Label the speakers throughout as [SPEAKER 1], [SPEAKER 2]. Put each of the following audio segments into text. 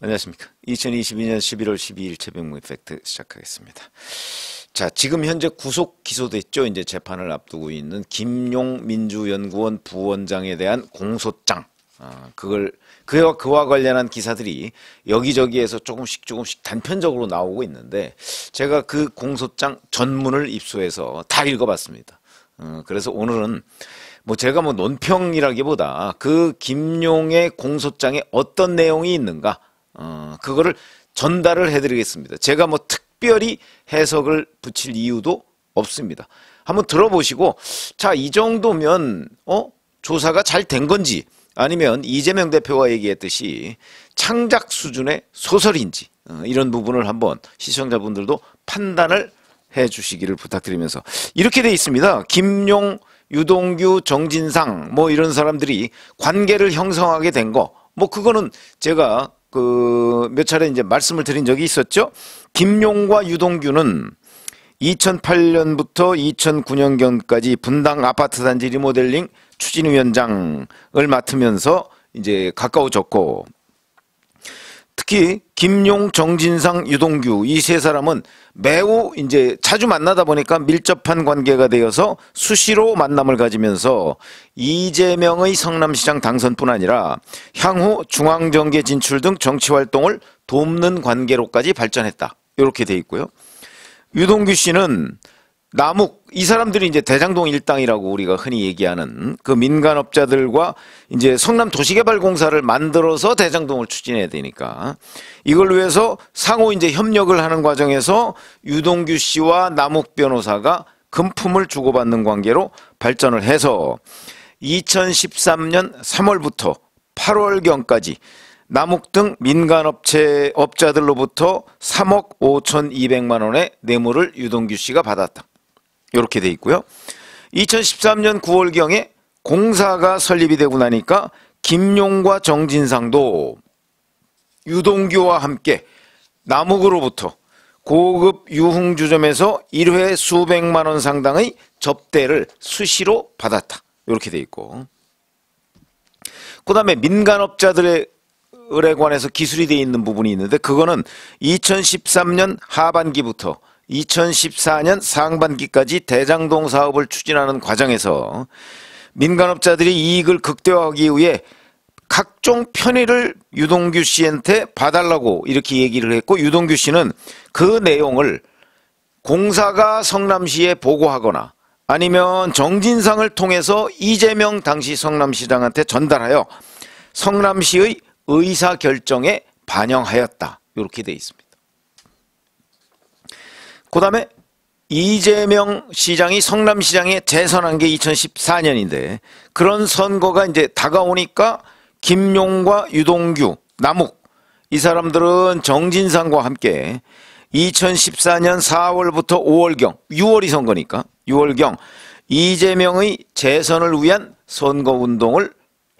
[SPEAKER 1] 안녕하십니까. 2022년 11월 12일 최병무 이펙트 시작하겠습니다. 자, 지금 현재 구속 기소됐죠. 이제 재판을 앞두고 있는 김용 민주연구원 부원장에 대한 공소장. 아, 그걸 그와 그와 관련한 기사들이 여기저기에서 조금씩 조금씩 단편적으로 나오고 있는데 제가 그 공소장 전문을 입수해서 다 읽어봤습니다. 어, 그래서 오늘은 뭐 제가 뭐 논평이라기보다 그 김용의 공소장에 어떤 내용이 있는가 어, 그거를 전달을 해드리겠습니다. 제가 뭐 특별히 해석을 붙일 이유도 없습니다. 한번 들어보시고 자 이 정도면 어 조사가 잘 된 건지 아니면 이재명 대표가 얘기했듯이 창작 수준의 소설인지 어, 이런 부분을 한번 시청자분들도 판단을 해 주시기를 부탁드리면서 이렇게 돼 있습니다. 김용, 유동규, 정진상 뭐 이런 사람들이 관계를 형성하게 된 거 뭐 그거는 제가 그몇 차례 이제 말씀을 드린 적이 있었죠. 김용과 유동규는 2008년부터 2009년경까지 분당 아파트 단지 리모델링 추진위원장을 맡으면서 이제 가까워졌고 특히 김용, 정진상, 유동규 이 세 사람은 매우 이제 자주 만나다 보니까 밀접한 관계가 되어서 수시로 만남을 가지면서 이재명의 성남시장 당선뿐 아니라 향후 중앙정계 진출 등 정치 활동을 돕는 관계로까지 발전했다. 이렇게 돼 있고요. 유동규 씨는 남욱 이 사람들이 이제 대장동 일당이라고 우리가 흔히 얘기하는 그 민간업자들과 이제 성남 도시개발공사를 만들어서 대장동을 추진해야 되니까 이걸 위해서 상호 이제 협력을 하는 과정에서 유동규 씨와 남욱 변호사가 금품을 주고받는 관계로 발전을 해서 2013년 3월부터 8월경까지 남욱 등 민간업체 업자들로부터 3억 5천2백만 원의 뇌물을 유동규 씨가 받았다. 이렇게 돼 있고요. 2013년 9월경에 공사가 설립이 되고 나니까 김용과 정진상도 유동규와 함께 남욱으로부터 고급 유흥주점에서 1회 수백만 원 상당의 접대를 수시로 받았다. 이렇게 돼 있고. 그 다음에 민간업자들의 의뢰관해서 기술이 돼 있는 부분이 있는데 그거는 2013년 하반기부터 2014년 상반기까지 대장동 사업을 추진하는 과정에서 민간업자들이 이익을 극대화하기 위해 각종 편의를 유동규 씨한테 봐달라고 이렇게 얘기를 했고 유동규 씨는 그 내용을 공사가 성남시에 보고하거나 아니면 정진상을 통해서 이재명 당시 성남시장한테 전달하여 성남시의 의사결정에 반영하였다. 이렇게 돼 있습니다. 그 다음에 이재명 시장이 성남시장에 재선한 게 2014년인데 그런 선거가 이제 다가오니까 김용과 유동규, 남욱 이 사람들은 정진상과 함께 2014년 4월부터 5월경, 6월이 선거니까 6월경 이재명의 재선을 위한 선거운동을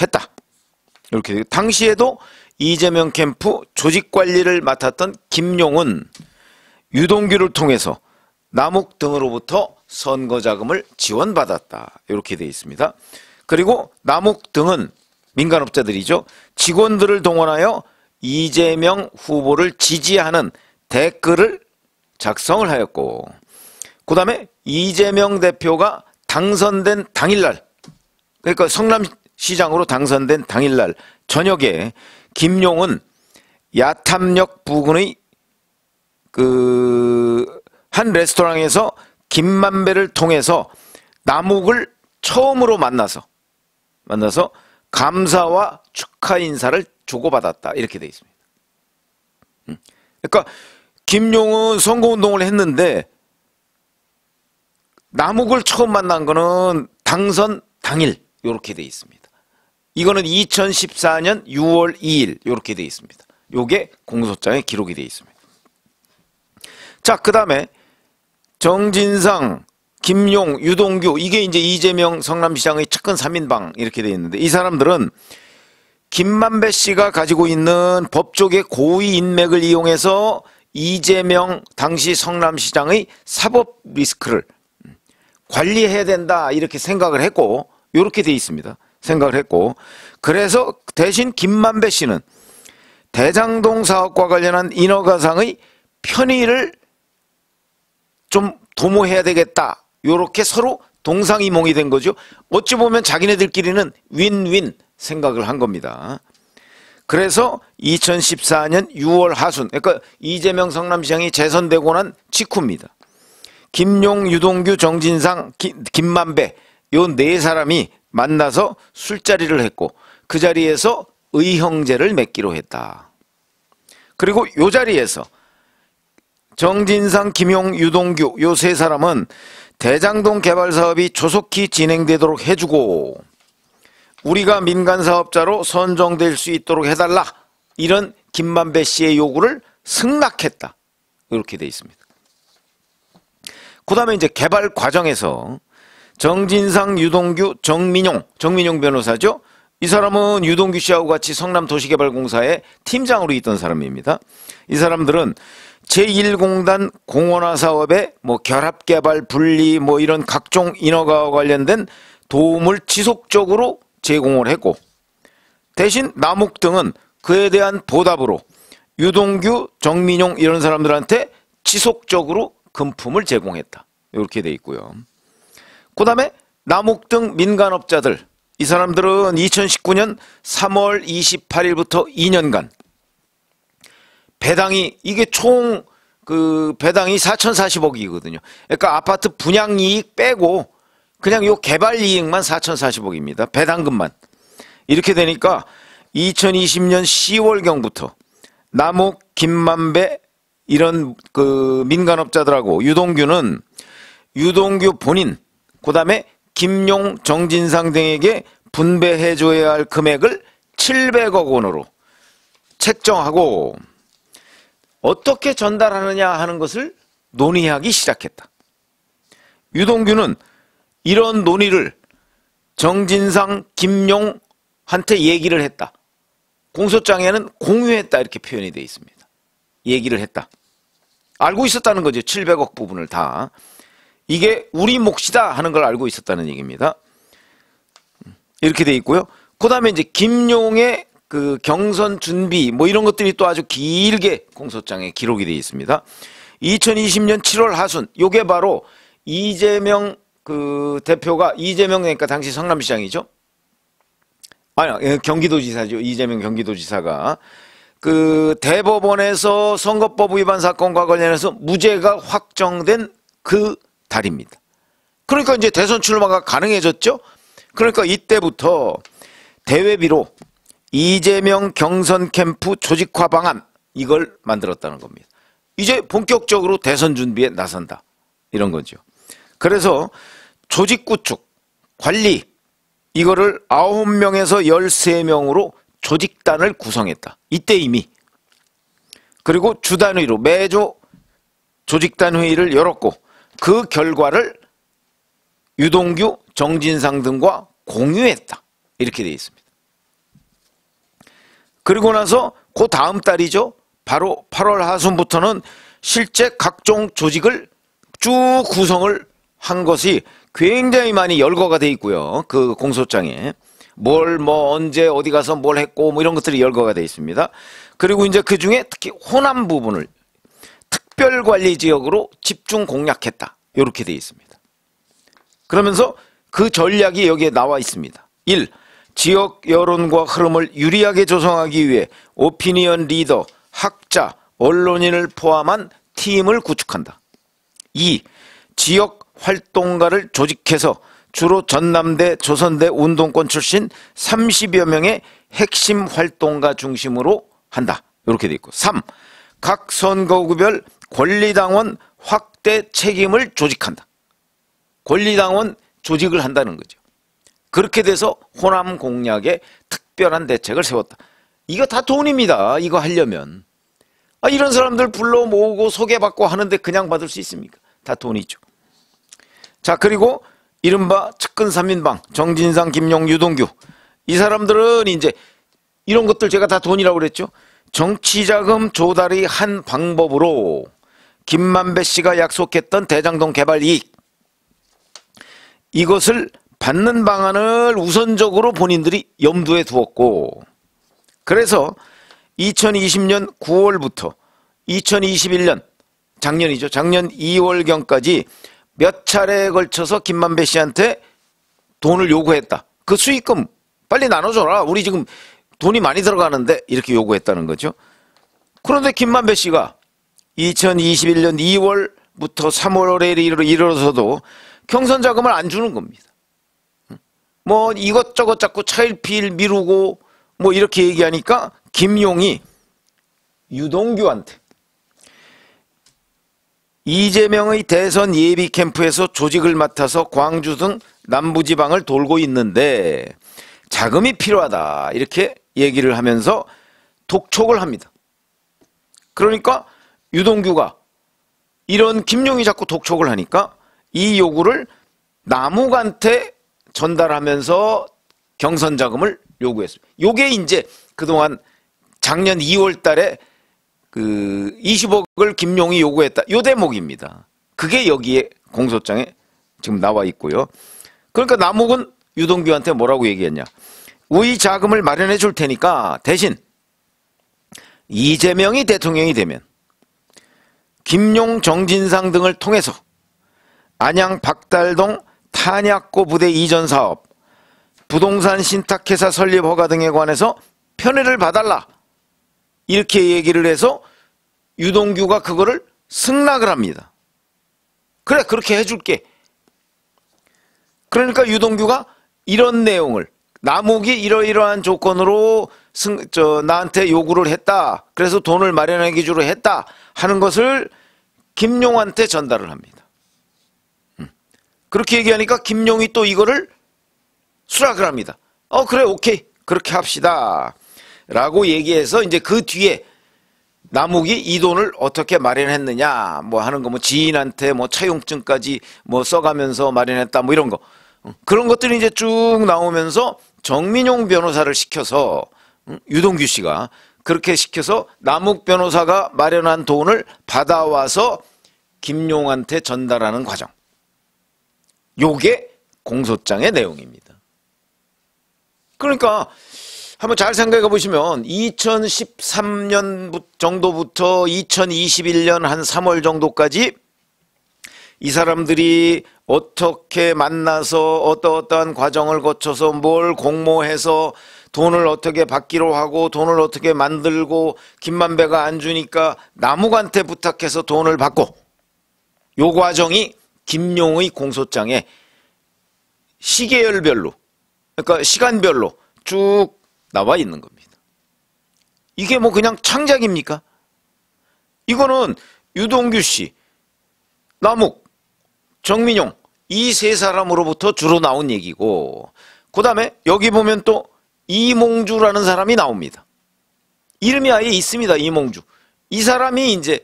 [SPEAKER 1] 했다. 이렇게 당시에도 이재명 캠프 조직관리를 맡았던 김용은 유동규를 통해서 남욱 등으로부터 선거 자금을 지원받았다. 이렇게 되어 있습니다. 그리고 남욱 등은 민간업자들이죠. 직원들을 동원하여 이재명 후보를 지지하는 댓글을 작성을 하였고 그 다음에 이재명 대표가 당선된 당일날 그러니까 성남시장으로 당선된 당일날 저녁에 김용은 야탐역 부근의 그한 레스토랑에서 김만배를 통해서 남욱을 처음으로 만나서 만나서 감사와 축하 인사를 주고받았다 이렇게 돼 있습니다. 음. 그러니까 김용은 선거운동을 했는데 남욱을 처음 만난 거는 당선 당일 요렇게 돼 있습니다. 이거는 2014년 6월 2일 요렇게 돼 있습니다. 요게 공소장에 기록이 돼 있습니다. 자, 그 다음에 정진상, 김용, 유동규 이게 이제 이재명 성남시장의 측근 3인방 이렇게 돼 있는데 이 사람들은 김만배 씨가 가지고 있는 법조계 고위 인맥을 이용해서 이재명 당시 성남시장의 사법 리스크를 관리해야 된다 이렇게 생각을 했고 이렇게 돼 있습니다. 생각을 했고 그래서 대신 김만배 씨는 대장동 사업과 관련한 인허가상의 편의를 좀 도모해야 되겠다. 요렇게 서로 동상이몽이 된 거죠. 어찌 보면 자기네들끼리는 윈윈 생각을 한 겁니다. 그래서 2014년 6월 하순, 그러니까 이재명 성남시장이 재선되고 난 직후입니다. 김용, 유동규, 정진상, 김, 김만배 요 네 사람이 만나서 술자리를 했고 그 자리에서 의형제를 맺기로 했다. 그리고 요 자리에서 정진상, 김용, 유동규 요 세 사람은 대장동 개발 사업이 조속히 진행되도록 해주고 우리가 민간 사업자로 선정될 수 있도록 해달라 이런 김만배 씨의 요구를 승낙했다 이렇게 돼 있습니다. 그 다음에 이제 개발 과정에서 정진상, 유동규, 정민용, 정민용 변호사죠. 이 사람은 유동규 씨하고 같이 성남도시개발공사의 팀장으로 있던 사람입니다. 이 사람들은 제1공단 공원화 사업에 뭐 결합개발 분리 뭐 이런 각종 인허가와 관련된 도움을 지속적으로 제공을 했고 대신 남욱 등은 그에 대한 보답으로 유동규, 정민용 이런 사람들한테 지속적으로 금품을 제공했다. 이렇게 돼 있고요. 그 다음에 남욱 등 민간업자들 이 사람들은 2019년 3월 28일부터 2년간 배당이 이게 총 그 배당이 4,040억이거든요. 그러니까 아파트 분양 이익 빼고 그냥 요 개발 이익만 4,040억입니다. 배당금만. 이렇게 되니까 2020년 10월 경부터 남욱, 김만배 이런 그 민간업자들하고 유동규는 유동규 본인 그다음에 김용, 정진상 등에게 분배해 줘야 할 금액을 700억 원으로 책정하고 어떻게 전달하느냐 하는 것을 논의하기 시작했다. 유동규는 이런 논의를 정진상, 김용한테 얘기를 했다. 공소장에는 공유했다 이렇게 표현이 되어 있습니다. 얘기를 했다. 알고 있었다는 거죠. 700억 부분을 다. 이게 우리 몫이다 하는 걸 알고 있었다는 얘기입니다. 이렇게 되어 있고요. 그 다음에 이제 김용의 그 경선 준비 뭐 이런 것들이 또 아주 길게 공소장에 기록이 되어 있습니다. 2020년 7월 하순 요게 바로 이재명 그 대표가 이재명 그러니까 당시 성남시장이죠. 아니 예, 경기도지사죠. 이재명 경기도지사가 그 대법원에서 선거법 위반 사건과 관련해서 무죄가 확정된 그 달입니다. 그러니까 이제 대선 출마가 가능해졌죠. 그러니까 이때부터 대외비로 이재명 경선 캠프 조직화 방안 이걸 만들었다는 겁니다. 이제 본격적으로 대선 준비에 나선다. 이런 거죠. 그래서 조직 구축, 관리 이거를 9명에서 13명으로 조직단을 구성했다. 이때 이미. 그리고 주단위로 매주 조직단 회의를 열었고 그 결과를 유동규, 정진상 등과 공유했다. 이렇게 되어 있습니다. 그리고 나서 그 다음 달이죠. 바로 8월 하순부터는 실제 각종 조직을 쭉 구성을 한 것이 굉장히 많이 열거가 돼 있고요. 그 공소장에 뭘 뭐 언제 어디 가서 뭘 했고 뭐 이런 것들이 열거가 돼 있습니다. 그리고 이제 그 중에 특히 호남 부분을 특별관리 지역으로 집중 공략했다. 이렇게 돼 있습니다. 그러면서 그 전략이 여기에 나와 있습니다. 1. 지역 여론과 흐름을 유리하게 조성하기 위해 오피니언 리더, 학자, 언론인을 포함한 팀을 구축한다. 2. 지역 활동가를 조직해서 주로 전남대, 조선대 운동권 출신 30여 명의 핵심 활동가 중심으로 한다. 이렇게 돼 있고. 3. 각 선거구별 권리당원 확대 책임을 조직한다. 권리당원 조직을 한다는 거죠. 그렇게 돼서 호남 공략에 특별한 대책을 세웠다. 이거 다 돈입니다. 이거 하려면. 아, 이런 사람들 불러 모으고 소개받고 하는데 그냥 받을 수 있습니까? 다 돈이죠. 자, 그리고 이른바 측근 3인방, 정진상, 김용, 유동규. 이 사람들은 이제 이런 것들 제가 다 돈이라고 그랬죠. 정치자금 조달이 한 방법으로 김만배 씨가 약속했던 대장동 개발 이익. 이것을 받는 방안을 우선적으로 본인들이 염두에 두었고 그래서 2020년 9월부터 2021년 작년이죠. 작년 2월경까지 몇 차례에 걸쳐서 김만배 씨한테 돈을 요구했다. 그 수익금 빨리 나눠줘라. 우리 지금 돈이 많이 들어가는데 이렇게 요구했다는 거죠. 그런데 김만배 씨가 2021년 2월부터 3월에 이르러서도 경선 자금을 안 주는 겁니다. 뭐 이것저것 자꾸 차일피일 미루고 뭐 이렇게 얘기하니까 김용이 유동규한테 이재명의 대선 예비 캠프에서 조직을 맡아서 광주 등 남부지방을 돌고 있는데 자금이 필요하다 이렇게 얘기를 하면서 독촉을 합니다. 그러니까 유동규가 이런 김용이 자꾸 독촉을 하니까 이 요구를 남욱한테 전달하면서 경선 자금을 요구했습니다. 요게 이제 그동안 작년 2월 달에 그 20억을 김용이 요구했다. 요 대목입니다. 그게 여기에 공소장에 지금 나와 있고요. 그러니까 남욱은 유동규한테 뭐라고 얘기했냐. 우리 자금을 마련해 줄 테니까 대신 이재명이 대통령이 되면 김용, 정진상 등을 통해서 안양 박달동 탄약고 부대 이전 사업, 부동산 신탁회사 설립 허가 등에 관해서 편의를 봐달라. 이렇게 얘기를 해서 유동규가 그거를 승낙을 합니다. 그래, 그렇게 해줄게. 그러니까 유동규가 이런 내용을 남욱이 이러이러한 조건으로 승, 저, 나한테 요구를 했다. 그래서 돈을 마련하 기주로 했다. 하는 것을 김용한테 전달을 합니다. 그렇게 얘기하니까 김용이 또 이거를 수락을 합니다. 어 그래 오케이 그렇게 합시다. 라고 얘기해서 이제 그 뒤에 남욱이 이 돈을 어떻게 마련했느냐 뭐 하는 거 뭐 지인한테 뭐 차용증까지 뭐 써가면서 마련했다 뭐 이런 거 그런 것들이 이제 쭉 나오면서 정민용 변호사를 시켜서 유동규 씨가 그렇게 시켜서 남욱 변호사가 마련한 돈을 받아와서 김용한테 전달하는 과정 요게 공소장의 내용입니다. 그러니까 한번 잘 생각해 보시면 2013년 정도부터 2021년 한 3월 정도까지 이 사람들이 어떻게 만나서 어떠어떠한 과정을 거쳐서 뭘 공모해서 돈을 어떻게 받기로 하고 돈을 어떻게 만들고 김만배가 안 주니까 나무한테 부탁해서 돈을 받고 요 과정이 김용의 공소장에 시계열별로 그러니까 시간별로 쭉 나와 있는 겁니다. 이게 뭐 그냥 창작입니까? 이거는 유동규 씨, 남욱, 정민용 이 세 사람으로부터 주로 나온 얘기고 그 다음에 여기 보면 또 이몽주라는 사람이 나옵니다. 이름이 아예 있습니다. 이몽주. 이 사람이 이제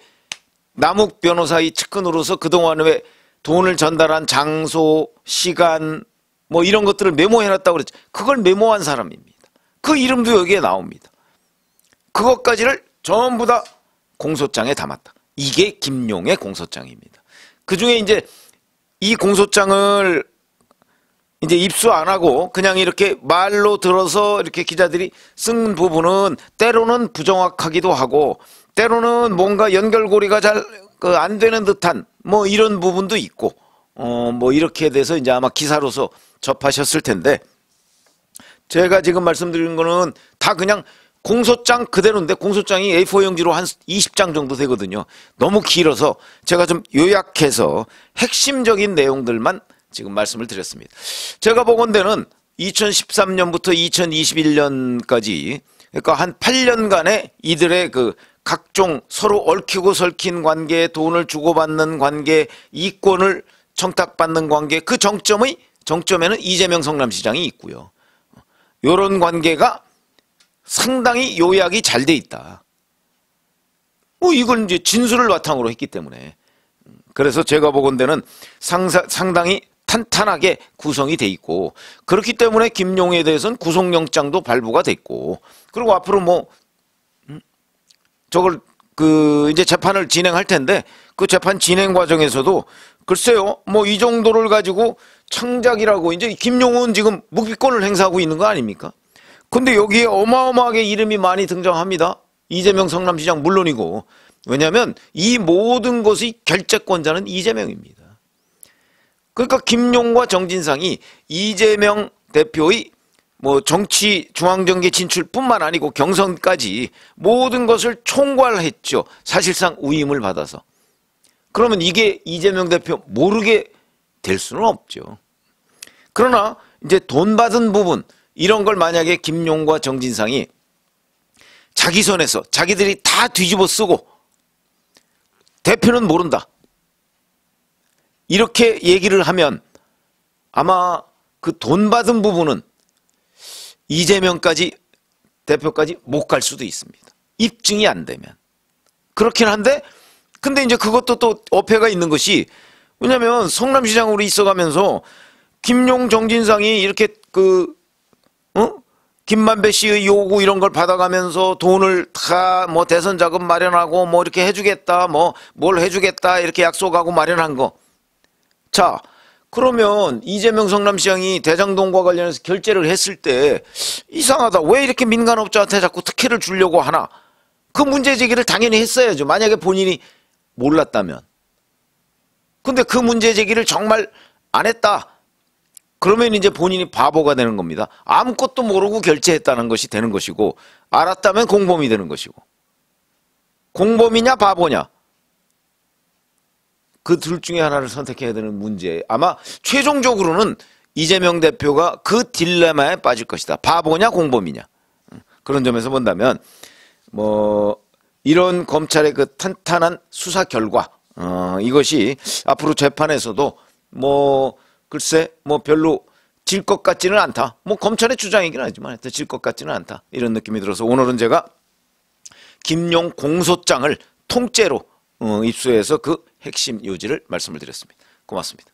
[SPEAKER 1] 남욱 변호사의 측근으로서 그동안 왜 돈을 전달한 장소, 시간, 뭐 이런 것들을 메모해놨다고 그랬죠. 그걸 메모한 사람입니다. 그 이름도 여기에 나옵니다. 그것까지를 전부 다 공소장에 담았다. 이게 김용의 공소장입니다. 그 중에 이제 이 공소장을 이제 입수 안 하고 그냥 이렇게 말로 들어서 이렇게 기자들이 쓴 부분은 때로는 부정확하기도 하고 때로는 뭔가 연결고리가 잘 그안 되는 듯한 뭐 이런 부분도 있고 어 뭐 이렇게 돼서 이제 아마 기사로서 접하셨을 텐데 제가 지금 말씀드린 거는 다 그냥 공소장 그대로인데 공소장이 A4용지로 한 20장 정도 되거든요. 너무 길어서 제가 좀 요약해서 핵심적인 내용들만 지금 말씀을 드렸습니다. 제가 보건대는 2013년부터 2021년까지 그러니까 한 8년간의 이들의 그 각종 서로 얽히고 설킨 관계, 돈을 주고받는 관계, 이권을 청탁받는 관계, 그 정점의 정점에는 이재명 성남시장이 있고요. 요런 관계가 상당히 요약이 잘 돼 있다. 뭐 이건 이제 진술을 바탕으로 했기 때문에 그래서 제가 보건대는 상사, 상당히 탄탄하게 구성이 돼 있고 그렇기 때문에 김용에 대해서는 구속영장도 발부가 됐고 그리고 앞으로 뭐 저걸 그 이제 재판을 진행할 텐데 그 재판 진행 과정에서도 글쎄요 뭐 이 정도를 가지고 창작이라고 이제 김용훈 지금 무기권을 행사하고 있는 거 아닙니까? 근데 여기에 어마어마하게 이름이 많이 등장합니다. 이재명 성남시장 물론이고 왜냐하면 이 모든 것의 결재권자는 이재명입니다. 그러니까 김용과 정진상이 이재명 대표의 뭐 정치 중앙정계 진출뿐만 아니고 경선까지 모든 것을 총괄했죠. 사실상 우임을 받아서. 그러면 이게 이재명 대표 모르게 될 수는 없죠. 그러나 이제 돈 받은 부분 이런 걸 만약에 김용과 정진상이 자기 손에서 자기들이 다 뒤집어 쓰고 대표는 모른다. 이렇게 얘기를 하면 아마 그 돈 받은 부분은 이재명까지 대표까지 못 갈 수도 있습니다. 입증이 안 되면. 그렇긴 한데 근데 이제 그것도 또 어폐가 있는 것이 왜냐면 성남시장으로 있어가면서 김용 정진상이 이렇게 그 어? 김만배 씨의 요구 이런 걸 받아가면서 돈을 다 뭐 대선 자금 마련하고 뭐 이렇게 해주겠다 뭐 뭘 해주겠다 이렇게 약속하고 마련한 거. 자 그러면 이재명 성남시장이 대장동과 관련해서 결재를 했을 때 이상하다. 왜 이렇게 민간업자한테 자꾸 특혜를 주려고 하나. 그 문제 제기를 당연히 했어야죠. 만약에 본인이 몰랐다면. 근데 그 문제 제기를 정말 안 했다. 그러면 이제 본인이 바보가 되는 겁니다. 아무것도 모르고 결재했다는 것이 되는 것이고 알았다면 공범이 되는 것이고 공범이냐 바보냐 그둘 중에 하나를 선택해야 되는 문제. 아마 최종적으로는 이재명 대표가 그 딜레마에 빠질 것이다. 바보냐 공범이냐. 그런 점에서 본다면 뭐 이런 검찰의 그 탄탄한 수사 결과 어, 이것이 앞으로 재판에서도 뭐 글쎄 뭐 별로 질 것 같지는 않다. 뭐 검찰의 주장이긴 하지만 질 것 같지는 않다. 이런 느낌이 들어서 오늘은 제가 김용 공소장을 통째로 어, 입수해서 그 핵심 요지를 말씀을 드렸습니다. 고맙습니다.